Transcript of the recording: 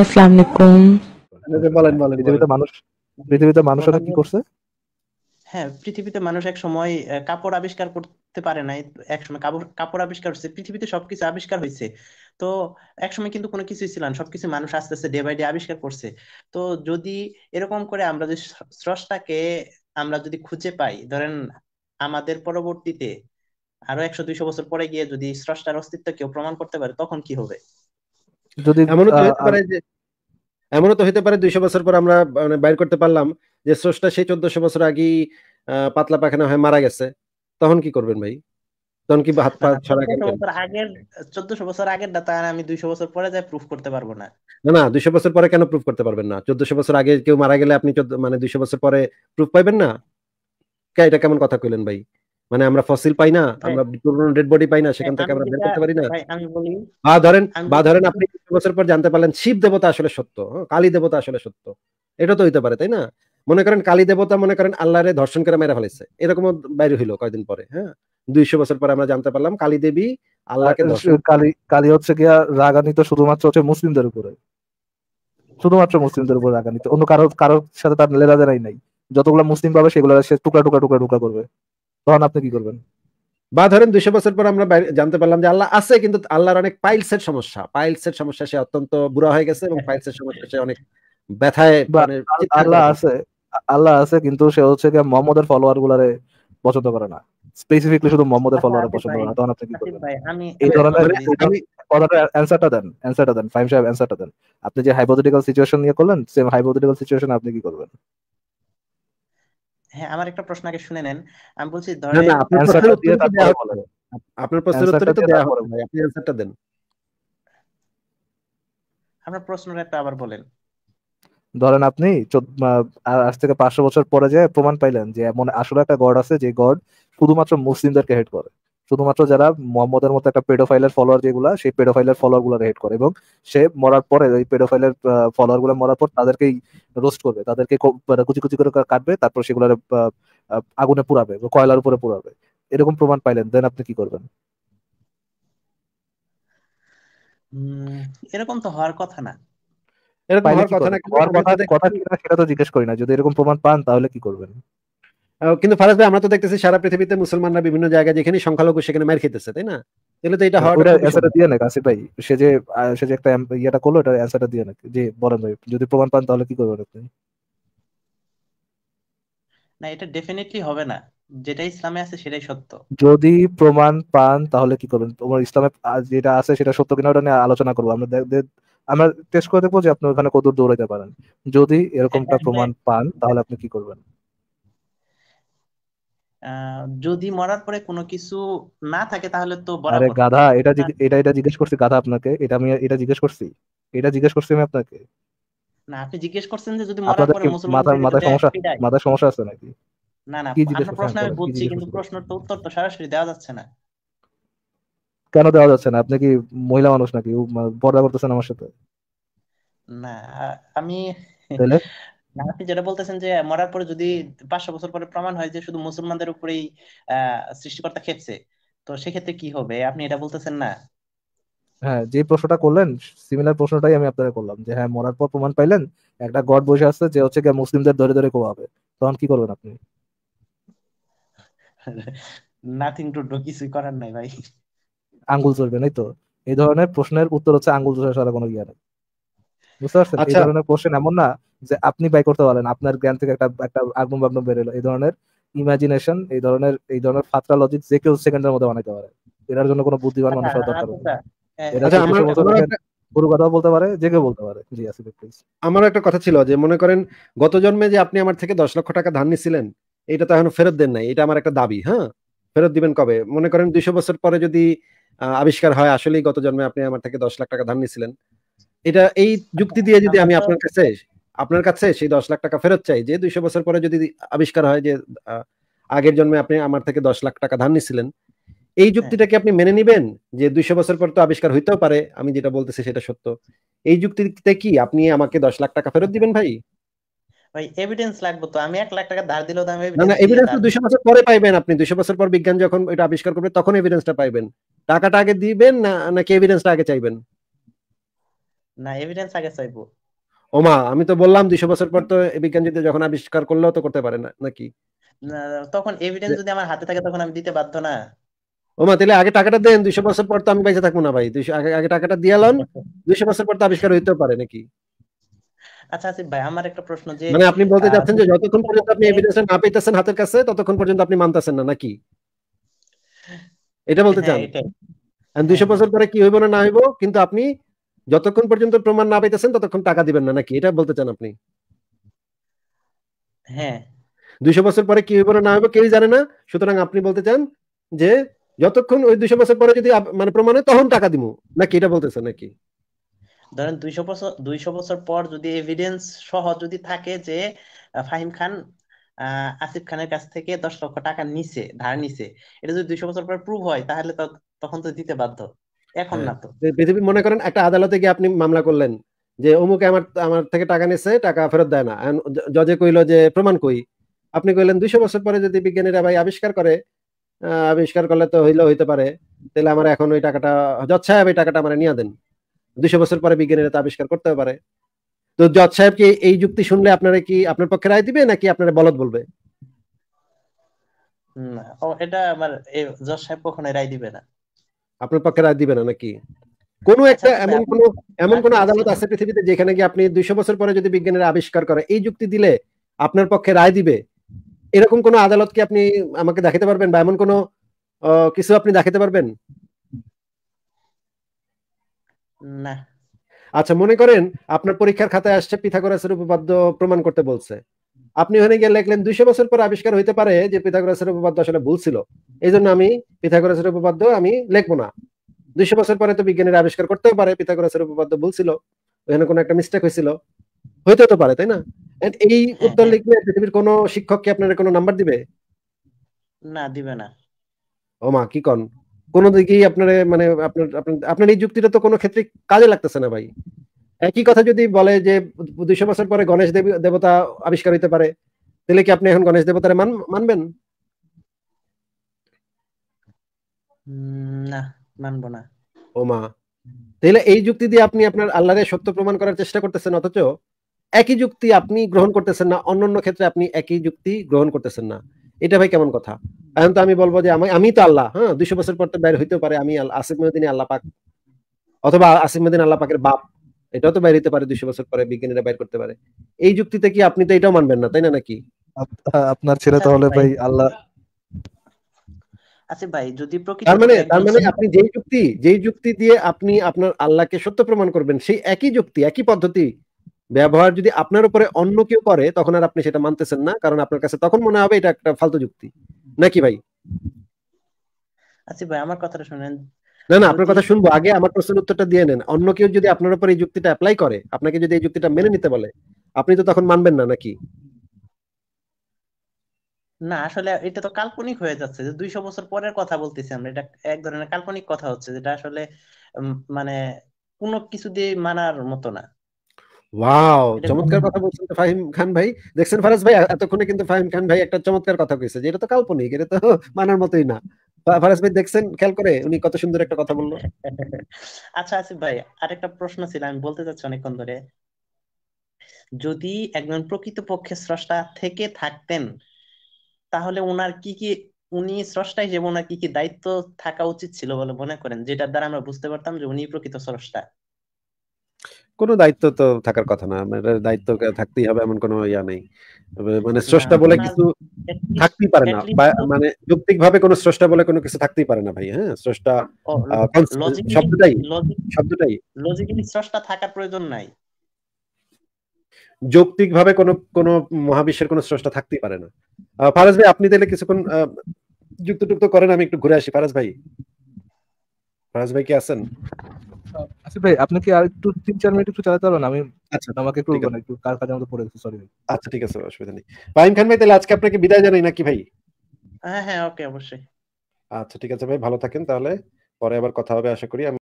আসসালামু আলাইকুম আচ্ছা, বলেন বলেন পৃথিবীতে মানুষ পৃথিবীতে কি করছে হ্যাঁ পৃথিবীতে মানুষ এক সময় কাপড় আবিষ্কার করতে পারে নাই এক সময় কাপড় আবিষ্কার হচ্ছে পৃথিবীতে সবকিছু আবিষ্কার হয়েছে তো এক সময় কিন্তু কোনো কিছুই ছিল না সবকিছু মানুষ আস্তে আস্তে ডে বাই ডে আবিষ্কার করছে তো যদি এরকম করে আমরা যদি স্রষ্টাকে আমরা যদি খুঁজে পাই ধরেন আমাদের পরবর্তীতে আরো একশো দুইশো বছর পরে গিয়ে যদি স্রষ্টার অস্তিত্ব কেউ প্রমাণ করতে পারে তখন কি হবে যদি এমনও তো হতে পারে যে এমনও তো হতে পারে দুইশো বছর পর আমরা মানে বাইর করতে পারলাম যে স্রষ্টা সেই চোদ্দশো বছর আগেই পাতলা পাখানা হয়ে মারা গেছে তখন কি করবেন ভাই তখন কি হাত পা ছড়া আগের চোদ্দশো বছর আগের না তার আমি দুইশো বছর পরে যাই প্রুফ করতে পারবো না না না দুইশো বছর পরে কেন প্রুফ করতে পারবেন না চোদ্দশো বছর আগে কেউ মারা গেলে আপনি মানে দুইশো বছর পরে প্রুফ পাইবেন না এটা কেমন কথা কইলেন ভাই মানে আমরা ফসিল পাই না হ্যাঁ। আমরা পুরনো ডেড বডি পাই না হ্যাঁ, সেখান থেকে আমরা বের করতে পারি না হ্যাঁ, বা ধরেন বা ধরেন আপনি বছর পর জানতে পারলেন শিব দেবতা আসলে সত্য কালী দেবতা আসলে সত্য এটা তো হইতে পারে তাই না মনে করেন কালী দেবতা মনে করেন আল্লাহরে ধর্ষণ করে মেরে ফেলেছে এরকম বাইর হইলো কয়েকদিন পরে হ্যাঁ দুইশো বছর পরে আমরা জানতে পারলাম কালী দেবী আল্লাহকে কালী কালী হচ্ছে কি রাগান্বিত শুধুমাত্র হচ্ছে মুসলিমদের উপরে শুধুমাত্র মুসলিমদের উপর রাগান্বিত অন্য কারো কারোর সাথে তার লেনা নাই যতগুলো মুসলিম পাবে সেগুলো সে টুকরা টুকরা টুকরা টুকরা করবে তখন আপনি কি করবেন বা ধরেন দুইশো বছর পর আমরা জানতে পারলাম যে আল্লাহ আছে কিন্তু আল্লাহর অনেক পাইলসের সমস্যা পাইলসের সমস্যা সে অত্যন্ত বুড়া হয়ে গেছে এবং পাইলসের সমস্যা সে অনেক ব্যথায় মানে আল্লাহ আছে আল্লাহ আছে কিন্তু সে হচ্ছে কি মোহাম্মদের ফলোয়ার গুলারে পছন্দ করে না স্পেসিফিকলি শুধু মোহাম্মদের ফলোয়ার আচ্ছা, পছন্দ করে না তখন আপনি কি করবেন এই ধরনের মানে কথাটা অ্যানসারটা দেন অ্যানসারটা দেন ফাইম সাহেব অ্যানসারটা দেন আপনি যে হাইপোথেটিক্যাল সিচুয়েশন নিয়ে করলেন সেম হাইপোথেটিক্যাল সিচুয়েশন আপনি কি করবেন হ্যাঁ আমার একটা প্রশ্ন আগে শুনে নেন আমি বলছি ধরেন আপনার প্রশ্নের উত্তর তো দেওয়া হবে ভাই আপনি অ্যানসারটা দেন আপনার প্রশ্নটা একটা আবার বলেন ধরেন আপনি আজ থেকে পাঁচশো বছর পরে যে প্রমাণ পাইলেন যে এমন আসলে একটা গড আছে যে গড শুধুমাত্র মুসলিমদেরকে হেড করে শুধুমাত্র যারা মোহাম্মদের মতো একটা পেডোফাইলের ফলোয়ার যেগুলো সেই পেডোফাইলের ফলোয়ার গুলো হেড করে এবং সে মরার পরে এই পেডোফাইলের ফলোয়ার গুলো মরার পর তাদেরকেই রোস্ট করবে তাদেরকে মানে কুচি কুচি করে কাটবে তারপর সেগুলো আগুনে পুরাবে কয়লার উপরে পুরাবে এরকম প্রমাণ পাইলেন দেন আপনি কি করবেন এরকম তো হওয়ার কথা না কথা কথা কথা সেটা তো জিজ্ঞেস করি না যদি এরকম প্রমাণ পান তাহলে কি করবেন কিন্তু ফারাজ ভাই আমরা তো দেখতেছি সারা পৃথিবীতে মুসলমানরা বিভিন্ন জায়গায় যেখানে সংখ্যালঘু সেখানে মার খেতেছে তাই না তাহলে তো এটা হওয়ার দিয়ে নাকি আসিফ ভাই সে যে সে যে একটা ইয়াটা করলো এটা অ্যান্সারটা দিয়ে নাকি যে বলেন ভাই যদি প্রমাণ পান তাহলে কি করবেন আপনি না এটা ডেফিনেটলি হবে না যেটা ইসলামে আছে সেটাই সত্য যদি প্রমাণ পান তাহলে কি করবেন তোমার ইসলামে যেটা আছে সেটা সত্য কিনা ওটা নিয়ে আলোচনা করবো আমরা আমরা টেস্ট করে দেখবো যে আপনি ওখানে কত দৌড়াইতে পারেন যদি এরকমটা হ্যাঁ, হ্যাঁ, প্রমাণ হ্যাঁ। পান তাহলে আপনি কি করবেন যদি মরার পরে কোনো কিছু না থাকে তাহলে তো আরে গাধা এটা হ্যাঁ। এটা এটা জিজ্ঞেস করছি গাধা আপনাকে এটা আমি এটা জিজ্ঞেস করছি এটা জিজ্ঞেস করছি আমি আপনাকে না আপনি জিজ্ঞেস করছেন যে যদি মরার পরে মুসলমান মাথার সমস্যা মাথার সমস্যা আছে নাকি না না আপনার প্রশ্ন আমি বলছি কিন্তু প্রশ্নের তো উত্তর তো সরাসরি দেওয়া যাচ্ছে না কেন দেওয়া যাচ্ছে না আপনি কি মহিলা মানুষ নাকি পর্দা করতেছেন আমার সাথে না আমি না আপনি যেটা বলতেছেন যে মরার পরে যদি পাঁচশো বছর পরে প্রমাণ হয় যে শুধু মুসলমানদের উপরেই আহ সৃষ্টিকর্তা খেপছে তো সেক্ষেত্রে কি হবে আপনি এটা বলতেছেন না হ্যাঁ যে প্রশ্নটা করলেন সিমিলার প্রশ্নটাই আমি আপনারা করলাম যে হ্যাঁ মরার পর প্রমাণ পাইলেন একটা গড বসে আছে যে হচ্ছে মুসলিমদের ধরে ধরে কোবাবে তখন কি করবেন আপনি নাথিং টু ডু কিছুই করার নাই ভাই আঙ্গুল চলবে নাই তো এই ধরনের প্রশ্নের উত্তর হচ্ছে আঙ্গুল চোষার সারা কোনো ইয়ে নেই বুঝতে পারছেন এই আচ্ছা। ধরনের কোশ্চেন এমন না যে আপনি বাই করতে পারেন আপনার জ্ঞান থেকে একটা একটা আগুন বেরোলো এই ধরনের ইমাজিনেশন এই ধরনের এই ধরনের ফাতরা লজিক যে কেউ সেকেন্ডের মধ্যে বানাইতে পারে এটার জন্য কোনো বুদ্ধিমান আচ্ছা, দরকার আচ্ছা। হ্যাঁ। কথা আমারও একটা কথা ছিল যে মনে করেন গত জন্মে যে আপনি আমার থেকে দশ লক্ষ টাকা ধার নিছিলেন এটা তো এখন ফেরত দেন নাই এটা আমার একটা দাবি হ্যাঁ ফেরত দিবেন কবে মনে করেন দুইশো বছর পরে যদি আবিষ্কার হয় আসলেই গত জন্মে আপনি আমার থেকে দশ লাখ টাকা ধার নিছিলেন এটা এই যুক্তি দিয়ে যদি আমি আপনার কাছে আপনার কাছে সেই দশ লাখ টাকা ফেরত চাই যে দুইশো বছর পরে যদি আবিষ্কার হয় যে আগের জন্মে আপনি আমার থেকে দশ লাখ টাকা ধার নিছিলেন এই যুক্তিটা কি আপনি মেনে নিবেন যে দুইশো বছর পর তো আবিষ্কার হইতেও পারে আমি যেটা বলতেছি সেটা সত্য এই যুক্তিতে কি আপনি আমাকে দশ লাখ টাকা ফেরত দিবেন ভাই আমি 1 লাখ টাকা ধার দিলেও না না এভিডেন্স আপনি বছর পর বিজ্ঞান যখন এটা আবিষ্কার করবে তখন এভিডেন্সটা পাইবেন টাকাটা আগে দিবেন না নাকি এভিডেন্সটা আগে চাইবেন না এভিডেন্স আগে চাইবো ওমা আমি তো বললাম দুইশো বছর পর তো বিজ্ঞান যদি যখন আবিষ্কার করলেও তো করতে পারে না নাকি তখন এভিডেন্স যদি আমার হাতে থাকে তখন আমি দিতে বাধ্য না ওমা তাহলে আগে টাকাটা দেন দুইশো বছর পর তো আমি বেঁচে থাকবো না ভাই আগে আগে টাকাটা দিয়ে লন দুইশো বছর পর তো আবিষ্কার হইতেও পারে নাকি আচ্ছা আসিফ আচ্ছা, ভাই আমার একটা প্রশ্ন যে মানে আপনি বলতে চাচ্ছেন যে যতক্ষণ পর্যন্ত আপনি হ্যাঁ। এভিডেন্স না পেতেছেন হাতের কাছে ততক্ষণ পর্যন্ত আপনি মানতেছেন না নাকি এটা বলতে হ্যাঁ, চান দুইশো হ্যাঁ। বছর পরে কি হইব না না হইব কিন্তু আপনি যতক্ষণ পর্যন্ত প্রমাণ না পাইতেছেন ততক্ষণ টাকা দিবেন না নাকি এটা বলতে চান আপনি হ্যাঁ দুইশো বছর পরে কি হইব না হইব কেউ জানে না সুতরাং আপনি বলতে চান যে যতক্ষণ ওই দুইশো বছর পরে যদি মানে প্রমাণ হয় তখন টাকা দিব নাকি এটা বলতেছেন নাকি ধরেন দুইশো বছর দুইশো বছর পর যদি এভিডেন্স সহ যদি থাকে যে ফাহিম খান আসিফ খানের কাছ থেকে দশ লক্ষ টাকা নিছে ধার নিছে এটা যদি দুইশো বছর পর প্রুভ হয় তাহলে তখন তো দিতে বাধ্য এখন হ্যাঁ। না তো পৃথিবী মনে করেন একটা আদালতে গিয়ে আপনি মামলা করলেন যে অমুকে আমার আমার থেকে টাকা নিছে টাকা ফেরত দেয় না জজে কইলো যে প্রমাণ কই আপনি কইলেন দুইশো বছর পরে যদি বিজ্ঞানীরা ভাই আবিষ্কার করে আবিষ্কার করলে তো হইলো হইতে পারে তাহলে আমার এখন ওই টাকাটা জজ সাহেব এই টাকাটা আমার নিয়ে দেন দুইশো বছর পরে বিজ্ঞানীরা তো আবিষ্কার করতে পারে তো জজ সাহেব কি এই যুক্তি শুনলে আপনারা কি আপনার পক্ষে রায় দিবে নাকি আপনারা বলদ বলবে না এটা আমার এই জজ সাহেব কখনো রায় দিবে না আপনার পক্ষে রায় দিবে না নাকি কোন আচ্ছা, একটা আচ্ছা, এমন কোন এমন কোন আচ্ছা, আদালত আছে পৃথিবীতে যেখানে কি আপনি দুইশো বছর পরে যদি বিজ্ঞানের আবিষ্কার করে এই যুক্তি দিলে আপনার পক্ষে রায় দিবে এরকম কোন আদালত কি আপনি আমাকে দেখাতে পারবেন বা এমন কোন কিছু আপনি দেখাতে পারবেন না আচ্ছা মনে করেন আপনার পরীক্ষার খাতায় আসছে পিথাগোরাসের উপপাদ্য প্রমাণ করতে বলছে আপনি ওখানে গিয়ে লেখলেন দুইশো বছর পর আবিষ্কার হইতে পারে যে পিথাগোরাসের উপপাদ্য আসলে ভুল ছিল এই জন্য আমি পিথাগোরাসের উপপাদ্য আমি লেখবো না দুইশো বছর পরে তো বিজ্ঞানীরা আবিষ্কার করতেও পারে পিথাগোরাসের উপপাদ্য ভুল ছিল ওখানে কোনো একটা মিস্টেক হয়েছিল হইতে তো পারে তাই না এই হ্যাঁ, হ্যাঁ। উত্তর লিখলে পৃথিবীর কোনো শিক্ষক কি আপনার কোনো নাম্বার দিবে না দিবে না ও মা কি কন কোনো দিকেই মানে আপনার মানে আপনার আপনার এই যুক্তিটা তো কোনো ক্ষেত্রে কাজে লাগতেছে না ভাই একই কথা যদি বলে যে দুইশো বছর পরে গণেশ দেবতা আবিষ্কার হইতে পারে তাহলে কি আপনি এখন গণেশ দেবতার মানবেন না মানব না ও মা তাহলে এই যুক্তি দিয়ে আপনি আপনার সত্য প্রমাণ করার চেষ্টা করতেছেন অথচ একই যুক্তি আপনি গ্রহণ করতেছেন না অন্যান্য ক্ষেত্রে আপনি একই যুক্তি গ্রহণ করতেছেন না এটা ভাই কেমন কথা এখন তো আমি বলবো যে আমি আমি তো আল্লাহ হ্যাঁ দুইশো বছর পর তো বের হইতে পারে আমি আসিফ মহিউদ্দিন আল্লাহ পাক অথবা আসিফ মহিউদ্দিন আল্লাহ পাকের বাপ এটাও তো বাইরে পারে দুইশো বছর পরে বিজ্ঞানীরা বাইর করতে পারে এই যুক্তিতে কি আপনি তো এটাও মানবেন না তাই না নাকি আপনার ছেলে তাহলে ভাই আল্লাহ ব্যবহার যদি আপনার উপরে অন্য কেউ করে তখন আর আপনি সেটা মানতেছেন না কারণ আপনার কাছে তখন মনে হবে এটা একটা ফালতু যুক্তি নাকি ভাই আচ্ছা আমার কথাটা শুনেন না না আপনার আচ্ছা। কথা শুনবো আগে আমার প্রশ্নের উত্তরটা দিয়ে নেন অন্য কেউ যদি আপনার উপর এই যুক্তিটা অ্যাপ্লাই করে আপনাকে যদি এই যুক্তিটা মেনে নিতে বলে আপনি তো তখন মানবেন না নাকি না আসলে এটা তো কাল্পনিক হয়ে যাচ্ছে যে দুইশো বছর পরের কথা বলতেছি আমরা এটা এক ধরনের কাল্পনিক কথা হচ্ছে যেটা আসলে মানে কোনো কিছু দিয়ে মানার মতো না ওয়াও চমৎকার কথা বলছেন ফাহিম খান ভাই দেখছেন ফারাজ ভাই এতক্ষণে কিন্তু ফাহিম খান ভাই একটা চমৎকার কথা কইছে তো কাল্পনিক এটা তো মানার মতোই না ফারাজ ভাই দেখছেন খেয়াল করে উনি কত সুন্দর একটা কথা বললো আচ্ছা আসিফ ভাই আরেকটা প্রশ্ন ছিল আমি বলতে চাচ্ছি অনেকক্ষণ ধরে যদি একজন প্রকৃতপক্ষে স্রষ্টা থেকে থাকতেন তাহলে ওনার কি কি উনি স্রষ্টাই হিসেবে ওনার কি কি দায়িত্ব থাকা উচিত ছিল বলে মনে করেন যেটার দ্বারা আমরা বুঝতে পারতাম যে উনি প্রকৃত স্রষ্টা কোনো দায়িত্ব তো থাকার কথা না মানে দায়িত্ব থাকতেই হবে এমন কোনো ইয়া নেই মানে স্রষ্টা বলে কিছু থাকতেই পারে না মানে যৌক্তিক ভাবে কোনো স্রষ্টা বলে কোনো কিছু থাকতেই পারে না ভাই হ্যাঁ স্রষ্টা শব্দটাই শব্দটাই লজিক্যালি স্রষ্টা থাকার প্রয়োজন নাই যৌক্তিক ভাবে কোনো কোনো মহাবিশ্বের কোনো স্রষ্টা থাকতেই পারে না ফারাজ ভাই আপনি তাহলে কিছুক্ষণ যুক্ত টুক্ত করেন আমি একটু ঘুরে আসি ফারাজ ভাই ফারাজ ভাই কি আছেন আচ্ছা ভাই আপনি কি আর একটু তিন চার মিনিট একটু চালাতে পারবেন আমি আচ্ছা আমাকে একটু মানে একটু কার কাজে মধ্যে পড়ে গেছে সরি আচ্ছা ঠিক আছে অসুবিধা নেই ফাহিম খান ভাই তাহলে আজকে আপনাকে বিদায় জানাই নাকি ভাই হ্যাঁ হ্যাঁ ওকে অবশ্যই আচ্ছা ঠিক আছে ভাই ভালো থাকেন তাহলে পরে আবার কথা হবে আশা করি